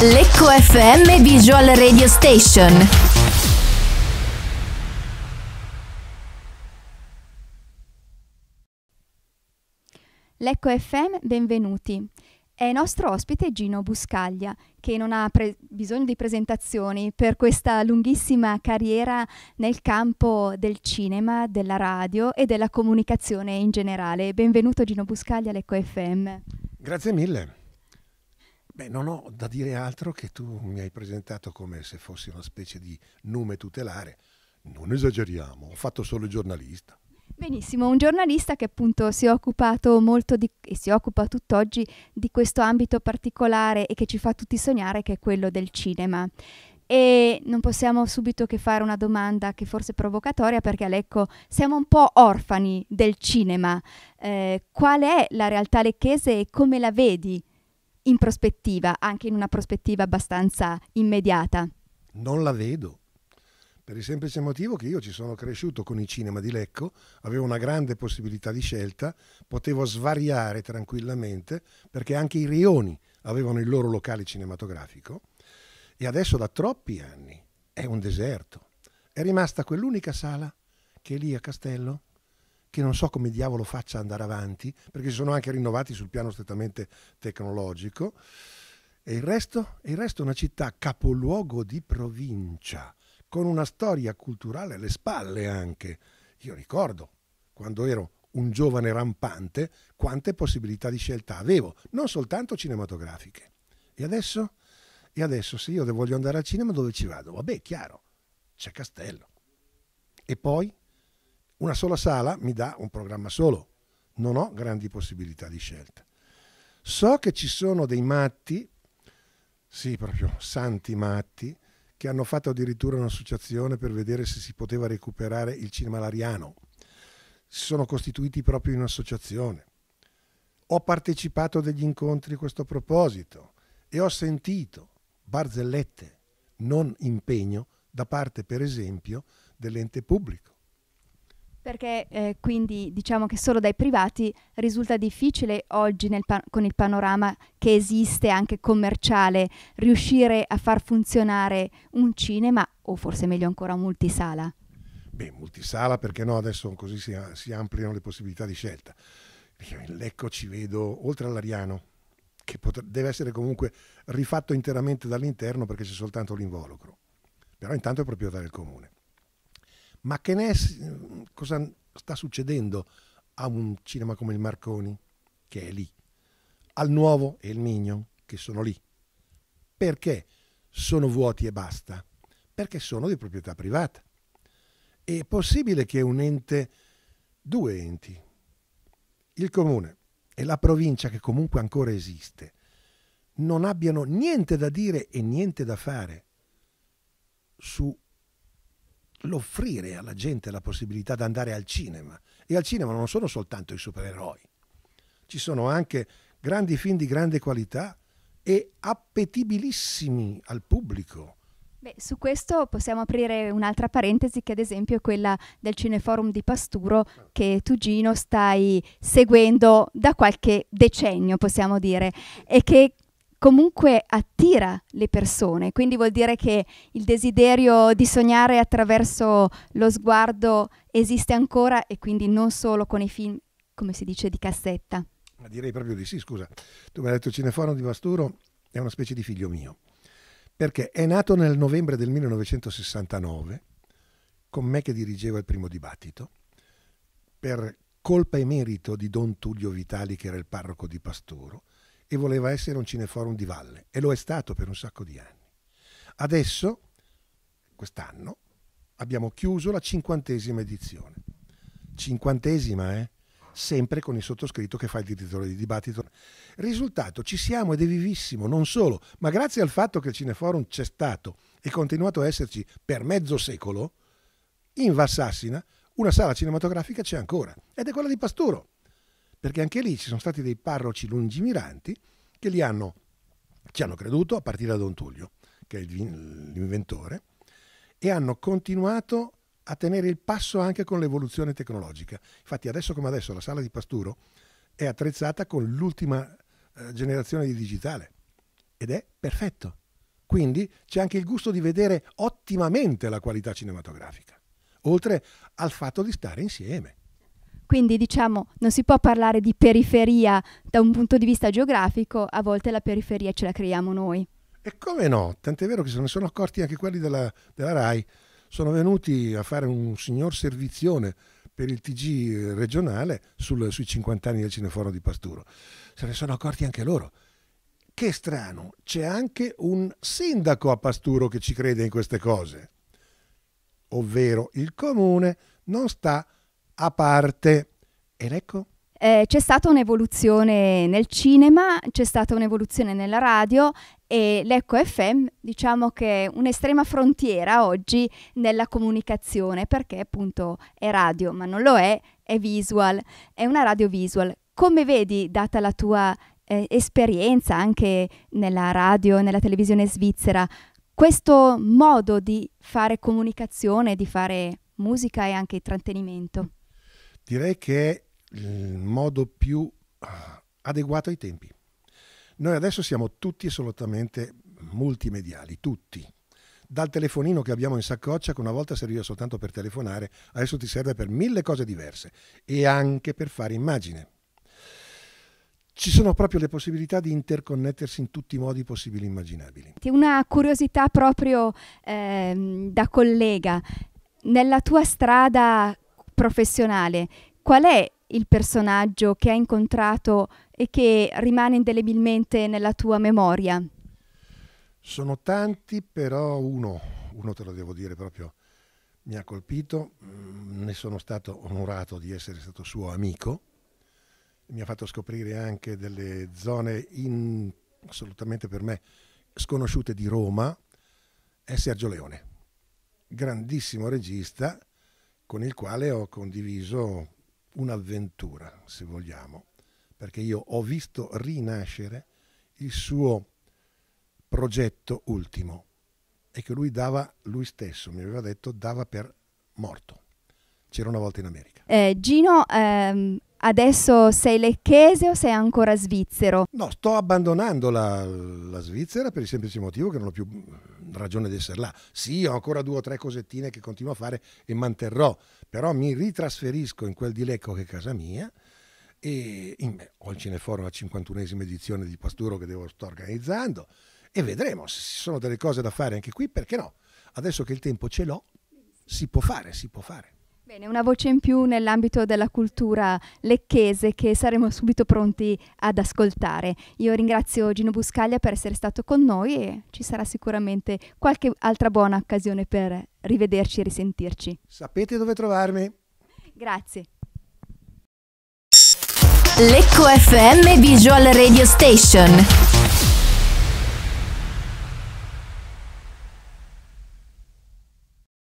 Lecco FM Visual Radio Station. Lecco FM, benvenuti. È nostro ospite Gino Buscaglia, che non ha pre- bisogno di presentazioni per questa lunghissima carriera nel campo del cinema, della radio e della comunicazione in generale. Benvenuto Gino Buscaglia Lecco FM. Grazie mille. Beh, non ho da dire altro che tu mi hai presentato come se fossi una specie di nome tutelare. Non esageriamo, ho fatto solo il giornalista. Benissimo, un giornalista che appunto si è occupato molto di, e si occupa tutt'oggi di questo ambito particolare e che ci fa tutti sognare che è quello del cinema. E non possiamo subito che fare una domanda che forse è provocatoria perché Alecco siamo un po' orfani del cinema. Eh, qual è la realtà lecchese e come la vedi in prospettiva, anche in una prospettiva abbastanza immediata? Non la vedo. Per il semplice motivo che io ci sono cresciuto con il cinema di Lecco, avevo una grande possibilità di scelta, potevo svariare tranquillamente perché anche i rioni avevano il loro locale cinematografico e adesso da troppi anni è un deserto. È rimasta quell'unica sala che è lì a Castello che non so come diavolo faccia andare avanti, perché si sono anche rinnovati sul piano strettamente tecnologico. E il resto? E il resto è una città capoluogo di provincia, con una storia culturale alle spalle anche. Io ricordo, quando ero un giovane rampante, quante possibilità di scelta avevo, non soltanto cinematografiche. E adesso? E adesso se io voglio andare al cinema dove ci vado? Vabbè, chiaro, c'è Castello. E poi una sola sala mi dà un programma solo, non ho grandi possibilità di scelta. So che ci sono dei matti, sì proprio santi matti, che hanno fatto addirittura un'associazione per vedere se si poteva recuperare il cinema lariano. Si sono costituiti proprio in un'associazione. Ho partecipato a degli incontri a questo proposito e ho sentito barzellette, non impegno, da parte per esempio dell'ente pubblico. Perché eh, quindi diciamo che solo dai privati risulta difficile oggi con il panorama che esiste anche commerciale riuscire a far funzionare un cinema o forse meglio ancora un multisala. Beh, multisala perché no? Adesso così si, si ampliano le possibilità di scelta. In Lecco ci vedo, oltre all'Ariano, che deve essere comunque rifatto interamente dall'interno perché c'è soltanto l'involucro. Però intanto è proprietà del comune. Ma che ne è cosa sta succedendo a un cinema come il Marconi, che è lì, al nuovo e il Migno, che sono lì. Perché sono vuoti e basta? Perché sono di proprietà privata. È possibile che un ente, due enti, il comune e la provincia che comunque ancora esiste, non abbiano niente da dire e niente da fare su l'offrire alla gente la possibilità di andare al cinema. E al cinema non sono soltanto i supereroi, ci sono anche grandi film di grande qualità e appetibilissimi al pubblico. Beh, su questo possiamo aprire un'altra parentesi che ad esempio è quella del Cineforum di Pasturo che tu Gino stai seguendo da qualche decennio possiamo dire e che comunque attira le persone, quindi vuol dire che il desiderio di sognare attraverso lo sguardo esiste ancora e quindi non solo con i film, come si dice, di cassetta. Ma direi proprio di sì, scusa. Tu mi hai detto Cinefono di Vasturo è una specie di figlio mio, perché è nato nel novembre del 1969, con me che dirigeva il primo dibattito, per colpa e merito di Don Tullio Vitali, che era il parroco di Pastoro, e voleva essere un cineforum di valle e lo è stato per un sacco di anni. Adesso, quest'anno, abbiamo chiuso la cinquantesima edizione. Cinquantesima, eh? Sempre con il sottoscritto che fa il direttore di dibattito. Risultato, ci siamo ed è vivissimo, non solo, ma grazie al fatto che il Cineforum c'è stato e continuato a esserci per mezzo secolo, in Valsassina una sala cinematografica c'è ancora ed è quella di Pasturo perché anche lì ci sono stati dei parroci lungimiranti che li hanno, ci hanno creduto a partire da Don Tullio, che è l'inventore, e hanno continuato a tenere il passo anche con l'evoluzione tecnologica. Infatti adesso come adesso la sala di pasturo è attrezzata con l'ultima eh, generazione di digitale ed è perfetto. Quindi c'è anche il gusto di vedere ottimamente la qualità cinematografica, oltre al fatto di stare insieme. Quindi diciamo non si può parlare di periferia da un punto di vista geografico, a volte la periferia ce la creiamo noi. E come no? Tant'è vero che se ne sono accorti anche quelli della, della RAI, sono venuti a fare un signor servizione per il TG regionale sul, sui 50 anni del Cineforo di Pasturo. Se ne sono accorti anche loro. Che strano, c'è anche un sindaco a Pasturo che ci crede in queste cose. Ovvero il comune non sta a parte. Ed ecco. Eh, c'è stata un'evoluzione nel cinema, c'è stata un'evoluzione nella radio e l'Ecco FM diciamo che è un'estrema frontiera oggi nella comunicazione perché appunto è radio ma non lo è, è visual, è una radio visual. Come vedi, data la tua eh, esperienza anche nella radio e nella televisione svizzera, questo modo di fare comunicazione, di fare musica e anche intrattenimento? direi che è il modo più ah, adeguato ai tempi. Noi adesso siamo tutti assolutamente multimediali, tutti. Dal telefonino che abbiamo in saccoccia, che una volta serviva soltanto per telefonare, adesso ti serve per mille cose diverse e anche per fare immagine. Ci sono proprio le possibilità di interconnettersi in tutti i modi possibili e immaginabili. Una curiosità proprio eh, da collega, nella tua strada professionale, qual è il personaggio che hai incontrato e che rimane indelebilmente nella tua memoria? Sono tanti, però uno, uno te lo devo dire proprio, mi ha colpito, mm, ne sono stato onorato di essere stato suo amico, mi ha fatto scoprire anche delle zone in, assolutamente per me sconosciute di Roma, è Sergio Leone, grandissimo regista con il quale ho condiviso un'avventura, se vogliamo, perché io ho visto rinascere il suo progetto ultimo e che lui dava, lui stesso mi aveva detto, dava per morto. C'era una volta in America. Eh, Gino, ehm, adesso sei lecchese o sei ancora svizzero? No, sto abbandonando la, la Svizzera per il semplice motivo che non ho più ragione di essere là. Sì, ho ancora due o tre cosettine che continuo a fare e manterrò, però mi ritrasferisco in quel di Lecco che è casa mia e in, beh, ho il Cineforum la 51esima edizione di Pasturo che devo sto organizzando e vedremo se ci sono delle cose da fare anche qui, perché no? Adesso che il tempo ce l'ho, si può fare, si può fare. Bene, una voce in più nell'ambito della cultura lecchese che saremo subito pronti ad ascoltare. Io ringrazio Gino Buscaglia per essere stato con noi e ci sarà sicuramente qualche altra buona occasione per rivederci e risentirci. Sapete dove trovarmi. Grazie. Lecco FM Visual Radio Station